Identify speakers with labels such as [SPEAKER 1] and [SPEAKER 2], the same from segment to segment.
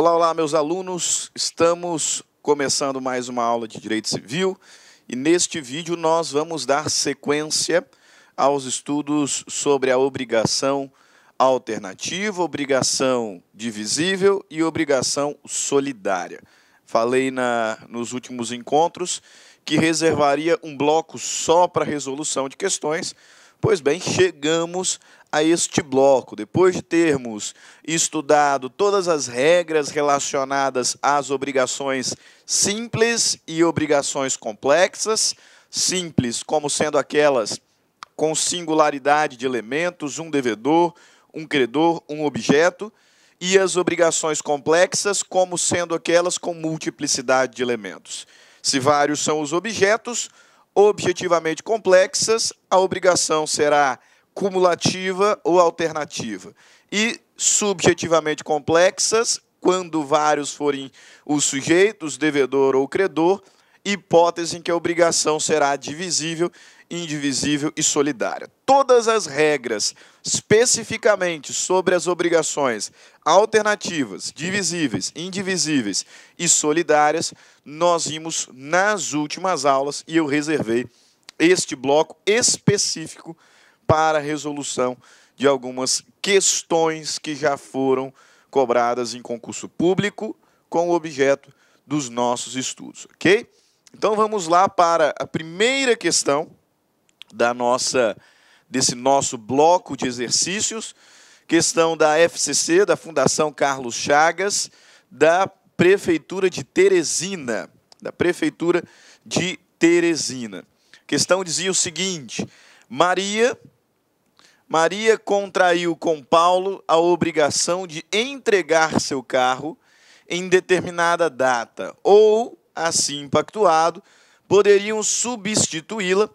[SPEAKER 1] Olá, olá, meus alunos. Estamos começando mais uma aula de Direito Civil e neste vídeo nós vamos dar sequência aos estudos sobre a obrigação alternativa, obrigação divisível e obrigação solidária. Falei na, nos últimos encontros que reservaria um bloco só para resolução de questões. Pois bem, chegamos a este bloco. Depois de termos estudado todas as regras relacionadas às obrigações simples e obrigações complexas, simples como sendo aquelas com singularidade de elementos, um devedor, um credor, um objeto, e as obrigações complexas como sendo aquelas com multiplicidade de elementos. Se vários são os objetos, objetivamente complexas, a obrigação será cumulativa ou alternativa. E subjetivamente complexas, quando vários forem os sujeitos, devedor ou credor, hipótese em que a obrigação será divisível, indivisível e solidária. Todas as regras especificamente sobre as obrigações alternativas, divisíveis, indivisíveis e solidárias, nós vimos nas últimas aulas e eu reservei este bloco específico para a resolução de algumas questões que já foram cobradas em concurso público com o objeto dos nossos estudos, ok? Então vamos lá para a primeira questão da nossa desse nosso bloco de exercícios, questão da FCC, da Fundação Carlos Chagas, da Prefeitura de Teresina, da Prefeitura de Teresina. A questão dizia o seguinte: Maria Maria contraiu com Paulo a obrigação de entregar seu carro em determinada data, ou, assim pactuado, poderiam substituí-la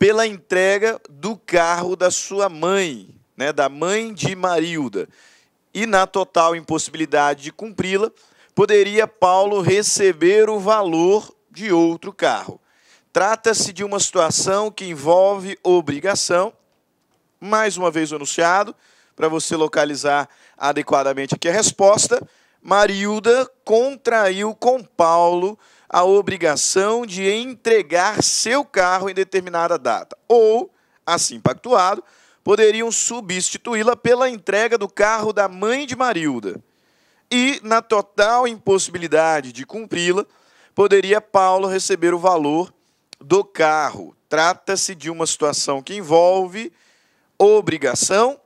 [SPEAKER 1] pela entrega do carro da sua mãe, né, da mãe de Marilda. E, na total impossibilidade de cumpri-la, poderia Paulo receber o valor de outro carro. Trata-se de uma situação que envolve obrigação mais uma vez o enunciado, para você localizar adequadamente aqui a resposta. Marilda contraiu com Paulo a obrigação de entregar seu carro em determinada data, ou, assim pactuado, poderiam substituí-la pela entrega do carro da mãe de Marilda. E, na total impossibilidade de cumpri-la, poderia Paulo receber o valor do carro. Trata-se de uma situação que envolve obrigação,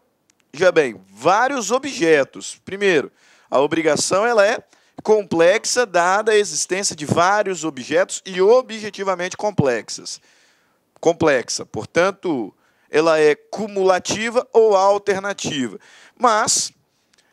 [SPEAKER 1] já bem, vários objetos. Primeiro, a obrigação ela é complexa dada a existência de vários objetos e objetivamente complexas. Complexa, portanto, ela é cumulativa ou alternativa. Mas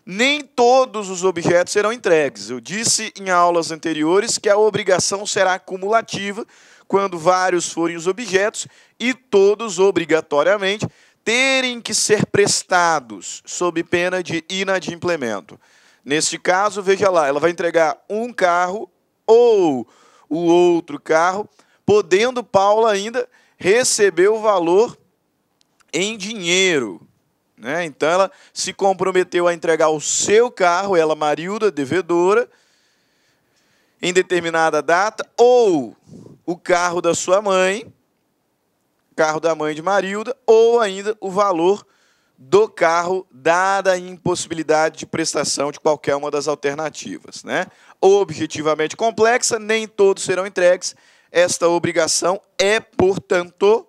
[SPEAKER 1] nem todos os objetos serão entregues. Eu disse em aulas anteriores que a obrigação será cumulativa quando vários forem os objetos e todos obrigatoriamente terem que ser prestados sob pena de inadimplemento. Neste caso, veja lá, ela vai entregar um carro ou o outro carro, podendo Paula ainda receber o valor em dinheiro. Né? Então ela se comprometeu a entregar o seu carro, ela, Marilda, devedora, em determinada data, ou o carro da sua mãe, carro da mãe de Marilda, ou ainda o valor do carro, dada a impossibilidade de prestação de qualquer uma das alternativas. Né? Objetivamente complexa, nem todos serão entregues. Esta obrigação é, portanto,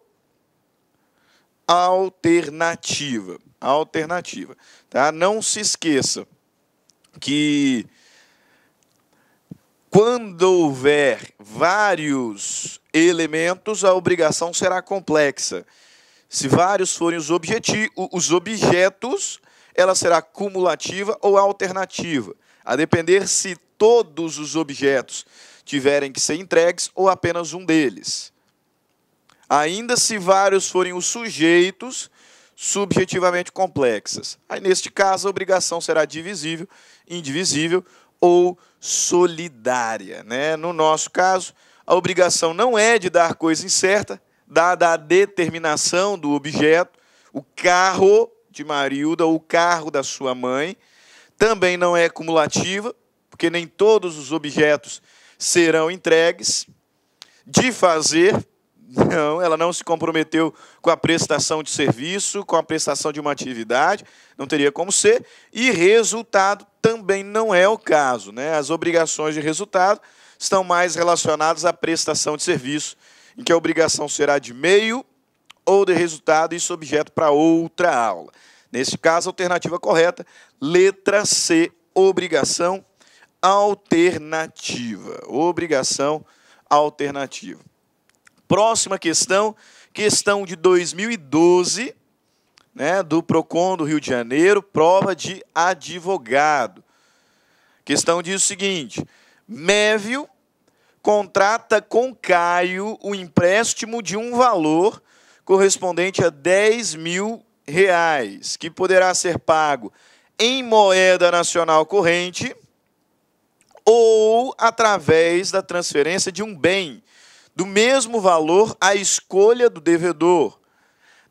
[SPEAKER 1] alternativa. Alternativa. Tá? Não se esqueça que quando houver vários elementos, a obrigação será complexa. Se vários forem os, os objetos, ela será cumulativa ou alternativa, a depender se todos os objetos tiverem que ser entregues ou apenas um deles. Ainda se vários forem os sujeitos, subjetivamente complexas. Aí, neste caso, a obrigação será divisível, indivisível ou solidária. Né? No nosso caso, a obrigação não é de dar coisa incerta, dada a determinação do objeto, o carro de Marilda, o carro da sua mãe, também não é cumulativa, porque nem todos os objetos serão entregues, de fazer, não, ela não se comprometeu com a prestação de serviço, com a prestação de uma atividade, não teria como ser, e resultado também não é o caso. Né? As obrigações de resultado estão mais relacionadas à prestação de serviço, em que a obrigação será de meio ou de resultado, isso objeto para outra aula. Neste caso, a alternativa correta, letra C, obrigação alternativa. Obrigação alternativa. Próxima questão, questão de 2012, né, do Procon do Rio de Janeiro, prova de advogado. Questão diz o seguinte: Mévio contrata com Caio o empréstimo de um valor correspondente a 10 mil reais, que poderá ser pago em moeda nacional corrente ou através da transferência de um bem do mesmo valor a escolha do devedor.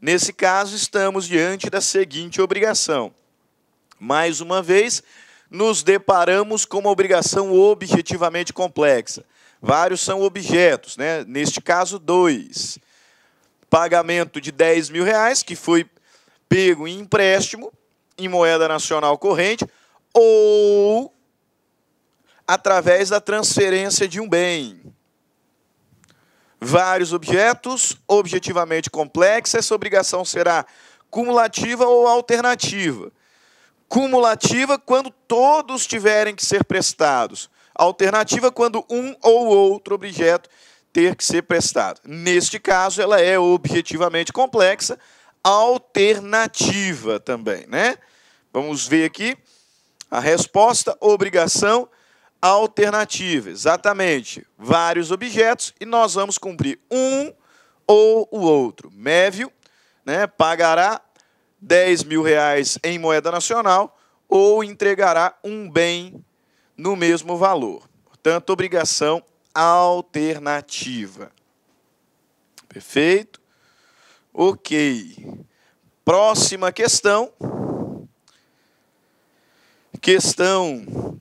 [SPEAKER 1] Nesse caso, estamos diante da seguinte obrigação. Mais uma vez, nos deparamos com uma obrigação objetivamente complexa. Vários são objetos, né? neste caso, dois. Pagamento de 10 mil reais, que foi pego em empréstimo, em moeda nacional corrente, ou através da transferência de um bem vários objetos objetivamente complexa, essa obrigação será cumulativa ou alternativa. Cumulativa quando todos tiverem que ser prestados. Alternativa quando um ou outro objeto ter que ser prestado. Neste caso, ela é objetivamente complexa, alternativa também, né? Vamos ver aqui a resposta, obrigação alternativa. Exatamente. Vários objetos e nós vamos cumprir um ou o outro. Mévio né, pagará 10 mil reais em moeda nacional ou entregará um bem no mesmo valor. Portanto, obrigação alternativa. Perfeito? Ok. Próxima questão. Questão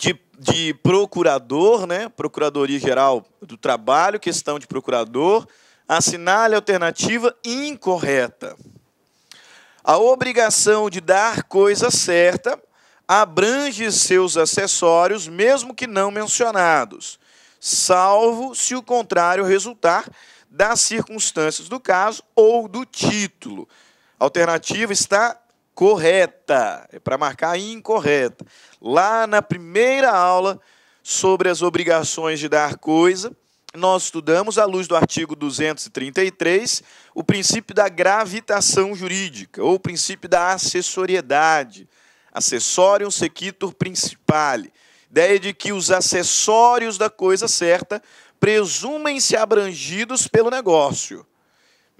[SPEAKER 1] de, de procurador, né? Procuradoria Geral do Trabalho, questão de procurador, assinale a alternativa incorreta. A obrigação de dar coisa certa abrange seus acessórios, mesmo que não mencionados, salvo se o contrário resultar das circunstâncias do caso ou do título. A alternativa está correta, é para marcar incorreta. Lá na primeira aula sobre as obrigações de dar coisa, nós estudamos, à luz do artigo 233, o princípio da gravitação jurídica, ou o princípio da acessoriedade. Acessorium sequitur principale. Ideia de que os acessórios da coisa certa presumem-se abrangidos pelo negócio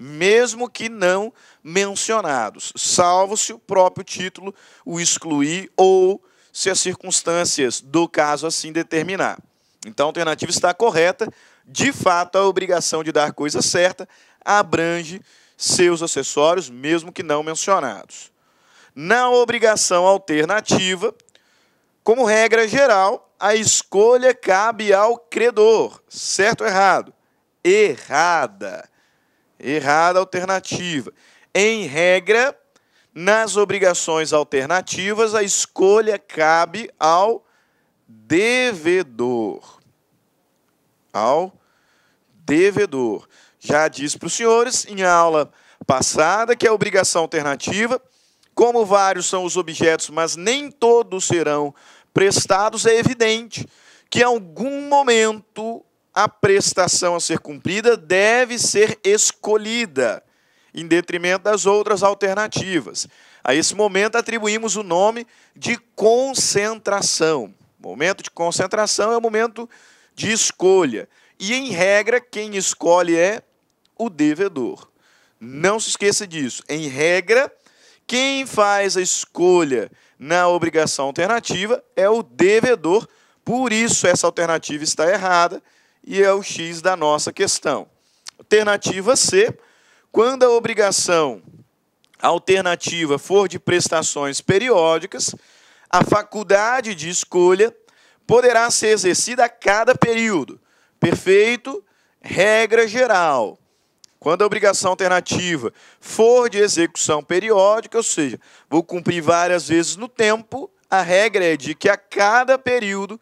[SPEAKER 1] mesmo que não mencionados, salvo se o próprio título o excluir ou se as circunstâncias do caso assim determinar. Então, a alternativa está correta. De fato, a obrigação de dar coisa certa abrange seus acessórios, mesmo que não mencionados. Na obrigação alternativa, como regra geral, a escolha cabe ao credor, certo ou errado? Errada. Errada alternativa. Em regra, nas obrigações alternativas, a escolha cabe ao devedor. Ao devedor. Já disse para os senhores em aula passada que a obrigação alternativa, como vários são os objetos, mas nem todos serão prestados, é evidente que em algum momento a prestação a ser cumprida deve ser escolhida, em detrimento das outras alternativas. A esse momento, atribuímos o nome de concentração. momento de concentração é o momento de escolha. E, em regra, quem escolhe é o devedor. Não se esqueça disso. Em regra, quem faz a escolha na obrigação alternativa é o devedor. Por isso, essa alternativa está errada e é o X da nossa questão. Alternativa C, quando a obrigação alternativa for de prestações periódicas, a faculdade de escolha poderá ser exercida a cada período. Perfeito? Regra geral. Quando a obrigação alternativa for de execução periódica, ou seja, vou cumprir várias vezes no tempo, a regra é de que a cada período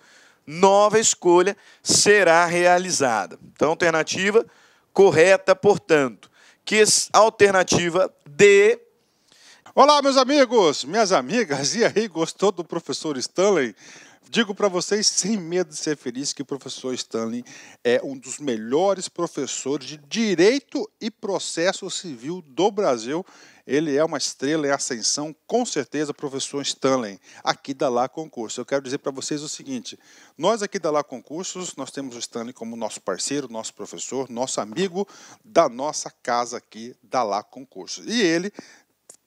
[SPEAKER 1] nova escolha será realizada. Então, alternativa correta, portanto, que alternativa D.
[SPEAKER 2] Olá, meus amigos, minhas amigas, e aí, gostou do professor Stanley? Digo para vocês, sem medo de ser feliz, que o professor Stanley é um dos melhores professores de direito e processo civil do Brasil. Ele é uma estrela em ascensão, com certeza, professor Stanley, aqui da Lá Concurso. Eu quero dizer para vocês o seguinte: nós aqui da Lá Concursos, nós temos o Stanley como nosso parceiro, nosso professor, nosso amigo da nossa casa aqui da Lá Concursos. E ele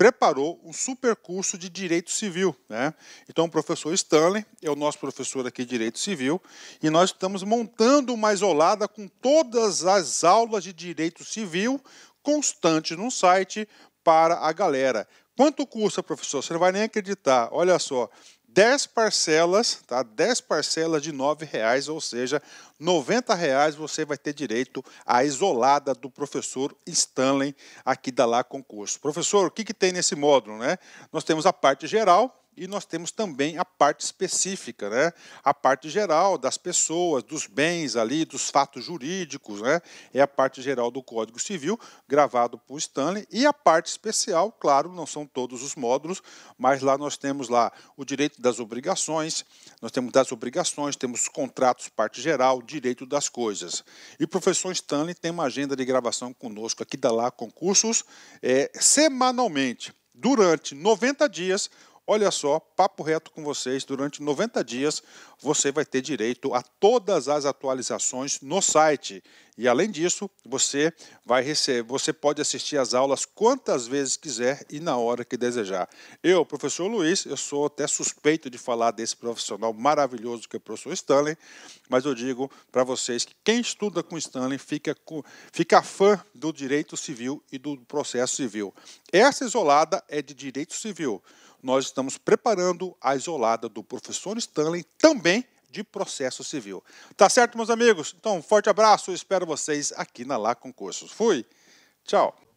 [SPEAKER 2] preparou um super curso de Direito Civil. Né? Então, o professor Stanley é o nosso professor aqui de Direito Civil e nós estamos montando uma isolada com todas as aulas de Direito Civil constantes no site para a galera. Quanto custa, professor? Você não vai nem acreditar. Olha só, 10 parcelas, tá? 10 parcelas de R$ 9,00, ou seja, R$ 90,00 você vai ter direito à isolada do professor Stanley aqui da Lá Concurso. Professor, o que, que tem nesse módulo, né? Nós temos a parte geral, e nós temos também a parte específica, né? a parte geral das pessoas, dos bens ali, dos fatos jurídicos, né? é a parte geral do Código Civil, gravado por Stanley, e a parte especial, claro, não são todos os módulos, mas lá nós temos lá o direito das obrigações, nós temos das obrigações, temos contratos, parte geral, direito das coisas. E o professor Stanley tem uma agenda de gravação conosco aqui da Lá Concursos, é, semanalmente, durante 90 dias, Olha só, papo reto com vocês, durante 90 dias você vai ter direito a todas as atualizações no site e além disso, você vai receber, você pode assistir as aulas quantas vezes quiser e na hora que desejar. Eu, professor Luiz, eu sou até suspeito de falar desse profissional maravilhoso que é o professor Stanley, mas eu digo para vocês que quem estuda com Stanley fica, com, fica fã do direito civil e do processo civil. Essa isolada é de direito civil. Nós estamos preparando a isolada do professor Stanley também de processo civil. Tá certo, meus amigos? Então, um forte abraço, espero vocês aqui na Lá Concursos. Fui, tchau!